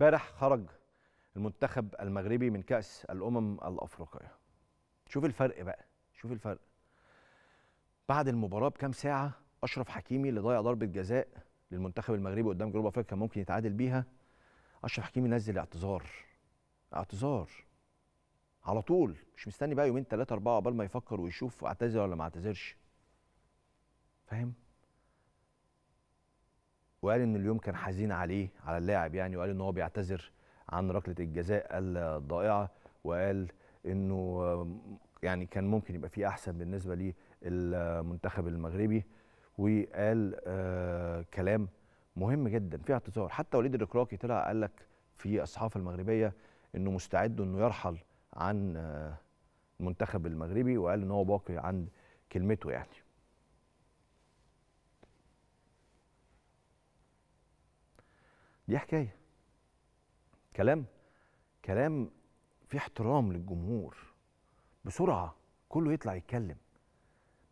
امبارح خرج المنتخب المغربي من كاس الامم الافريقيه شوف الفرق بقى شوف الفرق بعد المباراه بكام ساعه اشرف حكيمي اللي ضيع ضربه جزاء للمنتخب المغربي قدام جنوب افريقيا كان ممكن يتعادل بيها اشرف حكيمي نزل اعتذار اعتذار على طول مش مستني بقى يومين ثلاثه اربعه قبل ما يفكر ويشوف اعتذر ولا ما اعتذرش فاهم وقال ان اليوم كان حزين عليه على اللاعب يعني وقال ان هو بيعتذر عن ركله الجزاء الضائعه وقال انه يعني كان ممكن يبقى في احسن بالنسبه للمنتخب المغربي وقال آه، كلام مهم جدا في اعتذار حتى وليد الركراكي طلع قال لك في الصحافه المغربيه انه مستعد انه يرحل عن آه، المنتخب المغربي وقال ان هو باقي عند كلمته يعني دي حكايه كلام كلام في احترام للجمهور بسرعه كله يطلع يتكلم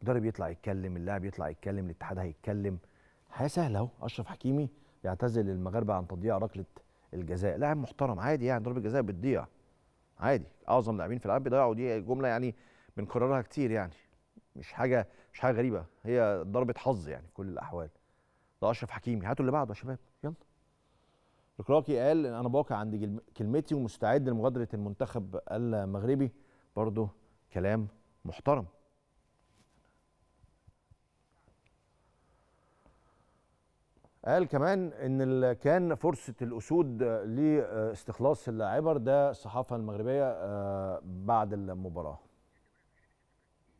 المدرب يطلع يتكلم اللاعب يطلع يتكلم الاتحاد هيتكلم حاجه سهله اهو اشرف حكيمي يعتزل المغاربه عن تضييع ركله الجزاء لاعب محترم عادي يعني ضربه جزاء بتضيع عادي اعظم لاعبين في العالم بيضيعوا دي جمله يعني بنكررها كتير يعني مش حاجه مش حاجه غريبه هي ضربه حظ يعني في كل الاحوال ده اشرف حكيمي هاتوا اللي بعده يا شباب يلا الكراكي قال ان انا باقي عند كلمتي ومستعد لمغادره المنتخب المغربي برضه كلام محترم قال كمان ان كان فرصه الاسود لاستخلاص اللاعبر ده الصحافه المغربيه آه، بعد المباراه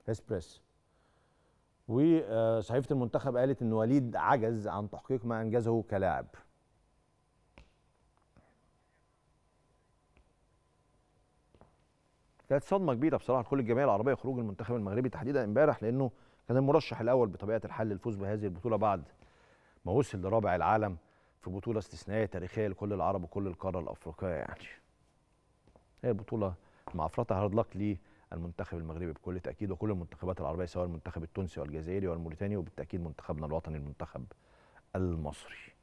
اسبريس وصحيفه المنتخب قالت ان وليد عجز عن تحقيق ما انجزه كلاعب كانت صدمه كبيره بصراحه لكل الجمعيه العربيه خروج المنتخب المغربي تحديدا امبارح لانه كان المرشح الاول بطبيعه الحال للفوز بهذه البطوله بعد ما وصل لرابع العالم في بطوله استثنائيه تاريخيه لكل العرب وكل القاره الافريقيه يعني. هي البطوله معفرتها هارد لك للمنتخب المغربي بكل تاكيد وكل المنتخبات العربيه سواء المنتخب التونسي والجزائري والموريتاني وبالتاكيد منتخبنا الوطني المنتخب المصري.